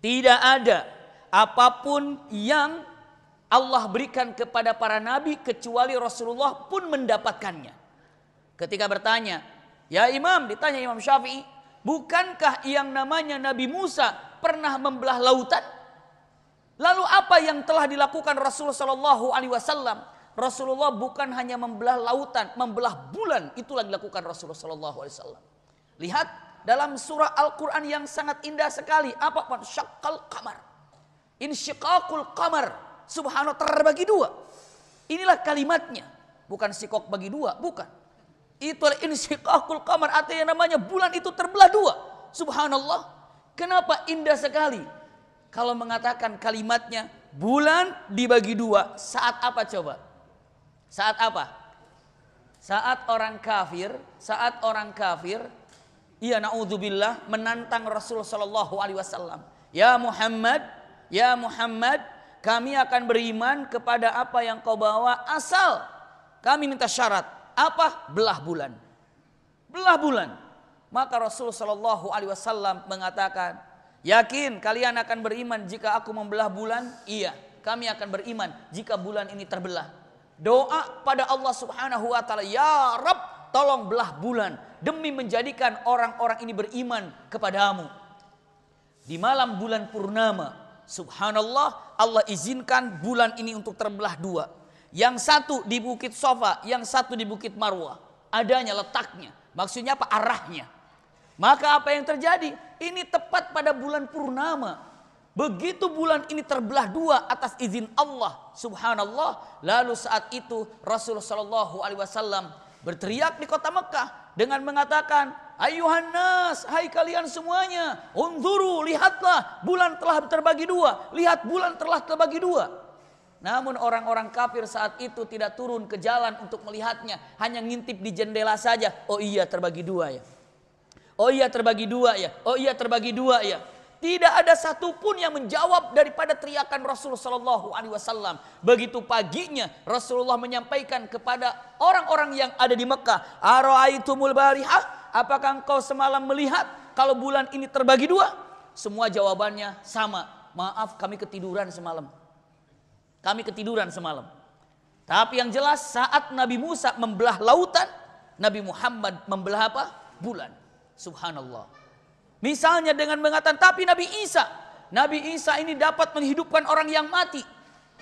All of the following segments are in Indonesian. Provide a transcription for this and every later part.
Tidak ada apapun yang Allah berikan kepada para nabi kecuali Rasulullah pun mendapatkannya. Ketika bertanya, ya imam, ditanya Imam Syafi'i, bukankah yang namanya Nabi Musa pernah membelah lautan? Lalu apa yang telah dilakukan Rasulullah Shallallahu Alaihi Wasallam? Rasulullah bukan hanya membelah lautan, membelah bulan itulah dilakukan Rasulullah Shallallahu Alaihi Wasallam. Lihat dalam surah Al-Quran yang sangat indah sekali. Apa pun syakal kamar. Insyikakul kamar. Subhanallah terbagi dua. Inilah kalimatnya. Bukan sikok bagi dua, bukan. itu Itulah insyikakul kamar. Artinya namanya bulan itu terbelah dua. Subhanallah. Kenapa indah sekali? Kalau mengatakan kalimatnya bulan dibagi dua. Saat apa coba? Saat apa? Saat orang kafir, saat orang kafir ia naudzubillah menantang Rasul sallallahu alaihi wasallam. Ya Muhammad, ya Muhammad, kami akan beriman kepada apa yang kau bawa asal kami minta syarat. Apa? Belah bulan. Belah bulan. Maka Rasul sallallahu alaihi wasallam mengatakan, "Yakin kalian akan beriman jika aku membelah bulan?" Iya, kami akan beriman jika bulan ini terbelah. Doa pada Allah Subhanahu wa taala, "Ya Rabb, tolong belah bulan demi menjadikan orang-orang ini beriman kepadamu. Di malam bulan purnama, subhanallah Allah izinkan bulan ini untuk terbelah dua. Yang satu di Bukit Sofa, yang satu di Bukit Marwah. Adanya letaknya, maksudnya apa? Arahnya. Maka apa yang terjadi? Ini tepat pada bulan purnama. Begitu bulan ini terbelah dua atas izin Allah subhanallah. Lalu saat itu Rasulullah Shallallahu Alaihi Wasallam berteriak di kota Mekah dengan mengatakan, Ayuhan nas, hai kalian semuanya, unzuru, lihatlah, bulan telah terbagi dua, lihat bulan telah terbagi dua. Namun orang-orang kafir saat itu tidak turun ke jalan untuk melihatnya, hanya ngintip di jendela saja. Oh iya terbagi dua ya. Oh iya terbagi dua ya. Oh iya terbagi dua ya. Tidak ada satupun yang menjawab daripada teriakan Rasulullah Shallallahu Alaihi Wasallam. Begitu paginya Rasulullah menyampaikan kepada orang-orang yang ada di Mekah, Aroaitumul barihah, apakah engkau semalam melihat kalau bulan ini terbagi dua? Semua jawabannya sama. Maaf, kami ketiduran semalam. Kami ketiduran semalam. Tapi yang jelas saat Nabi Musa membelah lautan, Nabi Muhammad membelah apa? Bulan. Subhanallah. Misalnya dengan mengatakan, tapi Nabi Isa. Nabi Isa ini dapat menghidupkan orang yang mati.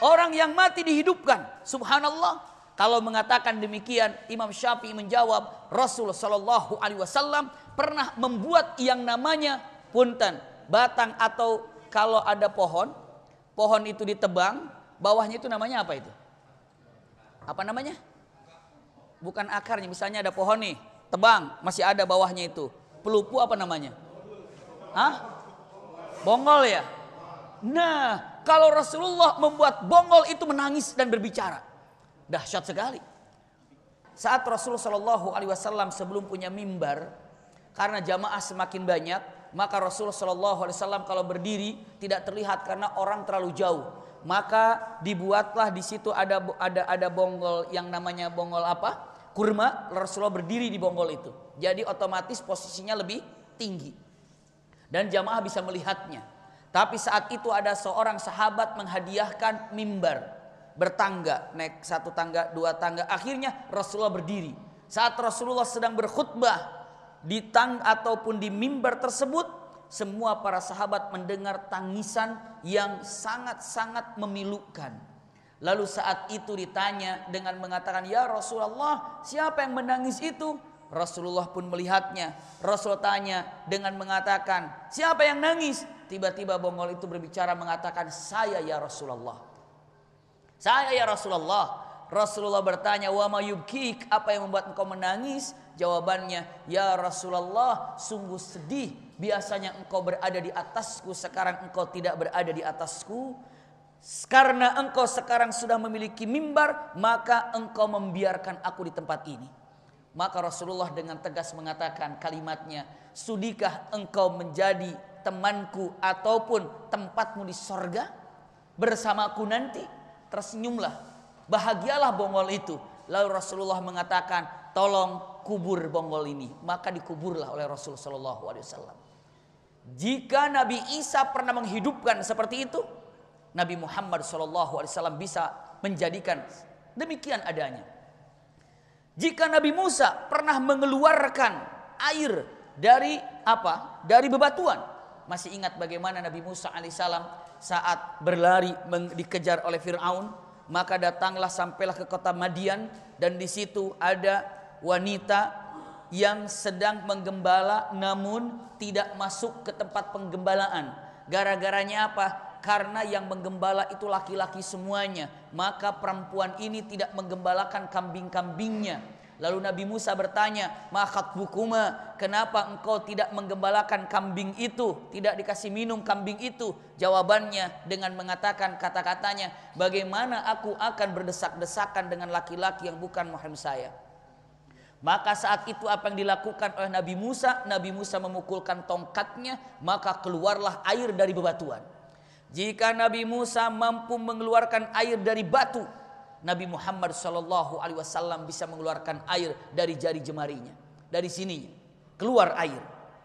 Orang yang mati dihidupkan. Subhanallah. Kalau mengatakan demikian, Imam Syafi'i menjawab, Rasulullah Shallallahu Alaihi Wasallam pernah membuat yang namanya punten, batang atau kalau ada pohon, pohon itu ditebang, bawahnya itu namanya apa itu? Apa namanya? Bukan akarnya, misalnya ada pohon nih, tebang, masih ada bawahnya itu. Pelupu apa namanya? Hah? Bongol ya? Nah, kalau Rasulullah membuat bongol itu menangis dan berbicara. Dahsyat sekali. Saat Rasulullah Shallallahu sebelum punya mimbar, karena jamaah semakin banyak, maka Rasulullah saw kalau berdiri tidak terlihat karena orang terlalu jauh. Maka dibuatlah di situ ada ada ada bongol yang namanya bonggol apa? Kurma. Rasulullah berdiri di bonggol itu. Jadi otomatis posisinya lebih tinggi dan jamaah bisa melihatnya. Tapi saat itu ada seorang sahabat menghadiahkan mimbar bertangga, naik satu tangga, dua tangga. Akhirnya Rasulullah berdiri. Saat Rasulullah sedang berkhutbah di tang ataupun di mimbar tersebut, semua para sahabat mendengar tangisan yang sangat-sangat memilukan. Lalu saat itu ditanya dengan mengatakan, "Ya Rasulullah, siapa yang menangis itu?" Rasulullah pun melihatnya. Rasul tanya dengan mengatakan, siapa yang nangis? Tiba-tiba bongol itu berbicara mengatakan, saya ya Rasulullah. Saya ya Rasulullah. Rasulullah bertanya, "Wa mayubkik, apa yang membuat engkau menangis?" Jawabannya, "Ya Rasulullah, sungguh sedih. Biasanya engkau berada di atasku, sekarang engkau tidak berada di atasku. Karena engkau sekarang sudah memiliki mimbar, maka engkau membiarkan aku di tempat ini." Maka Rasulullah dengan tegas mengatakan kalimatnya, sudikah engkau menjadi temanku ataupun tempatmu di sorga bersamaku nanti? Tersenyumlah, bahagialah bonggol itu. Lalu Rasulullah mengatakan, tolong kubur bonggol ini. Maka dikuburlah oleh Rasulullah SAW. Jika Nabi Isa pernah menghidupkan seperti itu, Nabi Muhammad Shallallahu Alaihi Wasallam bisa menjadikan demikian adanya. Jika Nabi Musa pernah mengeluarkan air dari apa? Dari bebatuan. Masih ingat bagaimana Nabi Musa alaihissalam saat berlari dikejar oleh Fir'aun? Maka datanglah sampailah ke kota Madian dan di situ ada wanita yang sedang menggembala namun tidak masuk ke tempat penggembalaan. Gara-garanya apa? karena yang menggembala itu laki-laki semuanya, maka perempuan ini tidak menggembalakan kambing-kambingnya. Lalu Nabi Musa bertanya, "Makat bukuma, kenapa engkau tidak menggembalakan kambing itu? Tidak dikasih minum kambing itu?" Jawabannya dengan mengatakan kata-katanya, "Bagaimana aku akan berdesak-desakan dengan laki-laki yang bukan Muhammad saya?" Maka saat itu apa yang dilakukan oleh Nabi Musa, Nabi Musa memukulkan tongkatnya, maka keluarlah air dari bebatuan. Jika Nabi Musa mampu mengeluarkan air dari batu, Nabi Muhammad Shallallahu Alaihi Wasallam bisa mengeluarkan air dari jari jemarinya, dari sininya keluar air.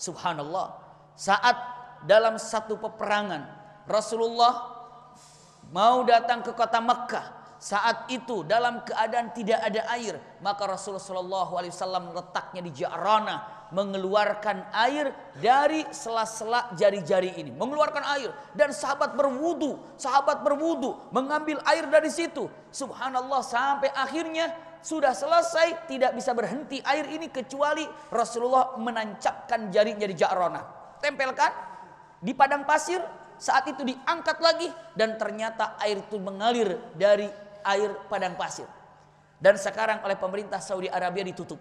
Subhanallah. Saat dalam satu peperangan Rasulullah mau datang ke kota Mekkah saat itu dalam keadaan tidak ada air maka Rasulullah saw letaknya di jarana mengeluarkan air dari sela-sela jari-jari ini mengeluarkan air dan sahabat berwudu sahabat berwudu mengambil air dari situ subhanallah sampai akhirnya sudah selesai tidak bisa berhenti air ini kecuali Rasulullah menancapkan jarinya di jarana tempelkan di padang pasir saat itu diangkat lagi dan ternyata air itu mengalir dari air padang pasir. Dan sekarang oleh pemerintah Saudi Arabia ditutup.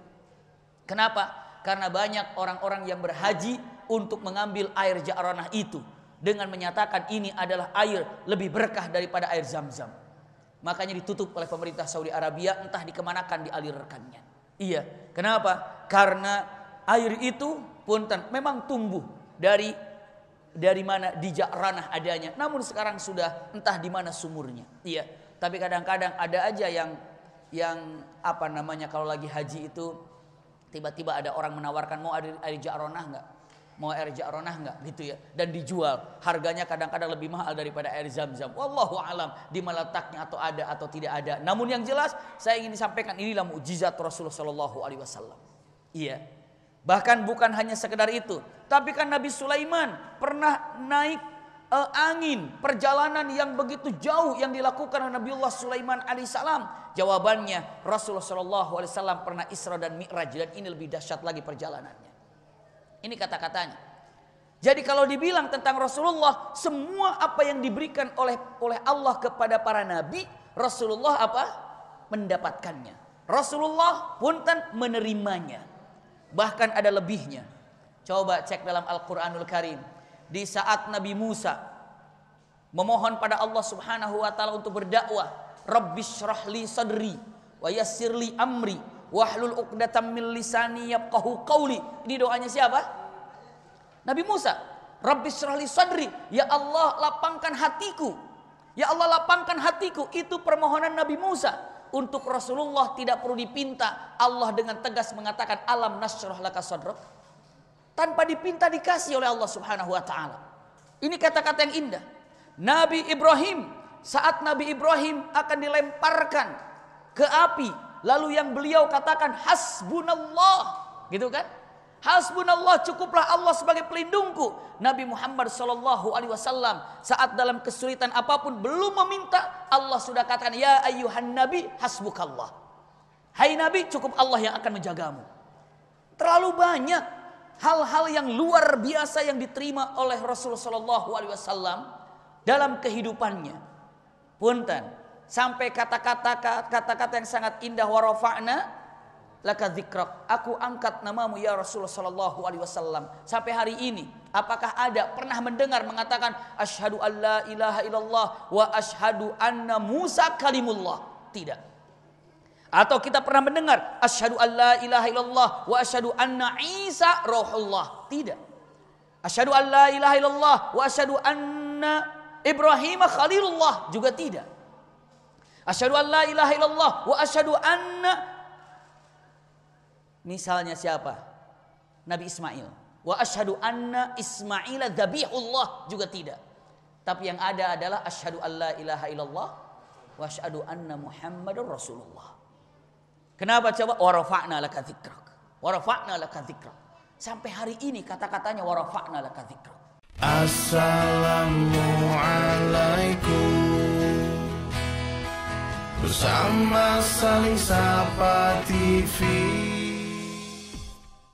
Kenapa? Karena banyak orang-orang yang berhaji untuk mengambil air Ja'ranah itu dengan menyatakan ini adalah air lebih berkah daripada air Zam-Zam. Makanya ditutup oleh pemerintah Saudi Arabia entah dikemanakan dialirkannya. Iya, kenapa? Karena air itu pun memang tumbuh dari dari mana di ranah adanya. Namun sekarang sudah entah di mana sumurnya. Iya. Tapi kadang-kadang ada aja yang yang apa namanya kalau lagi haji itu tiba-tiba ada orang menawarkan mau air, air ja'ronah nggak? Mau air ja'ronah nggak? Gitu ya. Dan dijual. Harganya kadang-kadang lebih mahal daripada air zam-zam. Wallahu alam di meletaknya atau ada atau tidak ada. Namun yang jelas saya ingin disampaikan inilah mukjizat Rasulullah Shallallahu Alaihi Wasallam. Iya. Bahkan bukan hanya sekedar itu, tapi kan Nabi Sulaiman pernah naik uh, angin, perjalanan yang begitu jauh yang dilakukan oleh Nabiullah Sulaiman alaihissalam? Jawabannya, Rasulullah Shallallahu alaihi wasallam pernah Isra dan Mi'raj dan ini lebih dahsyat lagi perjalanannya. Ini kata-katanya. Jadi kalau dibilang tentang Rasulullah, semua apa yang diberikan oleh oleh Allah kepada para nabi, Rasulullah apa? mendapatkannya. Rasulullah punten kan menerimanya. Bahkan ada lebihnya. Coba cek dalam Al-Qur'anul Karim di saat Nabi Musa memohon pada Allah Subhanahu wa taala untuk berdakwah, "Rabbishrahli sadri wa yassirli amri wahlul 'uqdatam min lisani yafqahu qawli." Ini doanya siapa? Nabi Musa. "Rabbishrahli sadri, ya Allah lapangkan hatiku." Ya Allah lapangkan hatiku. Itu permohonan Nabi Musa untuk Rasulullah tidak perlu dipinta. Allah dengan tegas mengatakan alam nasrah laka sadrak tanpa dipinta dikasih oleh Allah Subhanahu wa taala. Ini kata-kata yang indah. Nabi Ibrahim saat Nabi Ibrahim akan dilemparkan ke api, lalu yang beliau katakan hasbunallah, gitu kan? Hasbunallah cukuplah Allah sebagai pelindungku. Nabi Muhammad Shallallahu Alaihi Wasallam saat dalam kesulitan apapun belum meminta Allah sudah katakan ya ayuhan Nabi hasbukallah. Hai Nabi cukup Allah yang akan menjagamu. Terlalu banyak hal-hal yang luar biasa yang diterima oleh rasulullah Shallallahu Alaihi Wasallam dalam kehidupannya. Punten, sampai kata-kata kata-kata yang sangat indah warofa'na laka dzikrak. Aku angkat namamu ya rasulullah Shallallahu Alaihi Wasallam. Sampai hari ini, apakah ada pernah mendengar mengatakan ashadu alla ilaha illallah wa asyhadu anna Musa kalimullah? Tidak. Atau kita pernah mendengar asyhadu la ilaha illallah wa asyhadu anna Isa rohullah. Tidak. Asyhadu la ilaha illallah wa asyhadu anna Ibrahim khalilullah juga tidak. Asyhadu la ilaha illallah wa asyhadu anna Misalnya siapa? Nabi Ismail. Wa asyhadu anna Ismaila dzabihullah juga tidak. Tapi yang ada adalah asyhadu alla ilaha illallah wa asyhadu anna Muhammadar Rasulullah. Kenapa coba warafa'na laka dzikrak. Warafa'na laka dzikrak. Sampai hari ini kata-katanya warafa'na laka dzikrak. Assalamualaikum Bersama saling sapa TV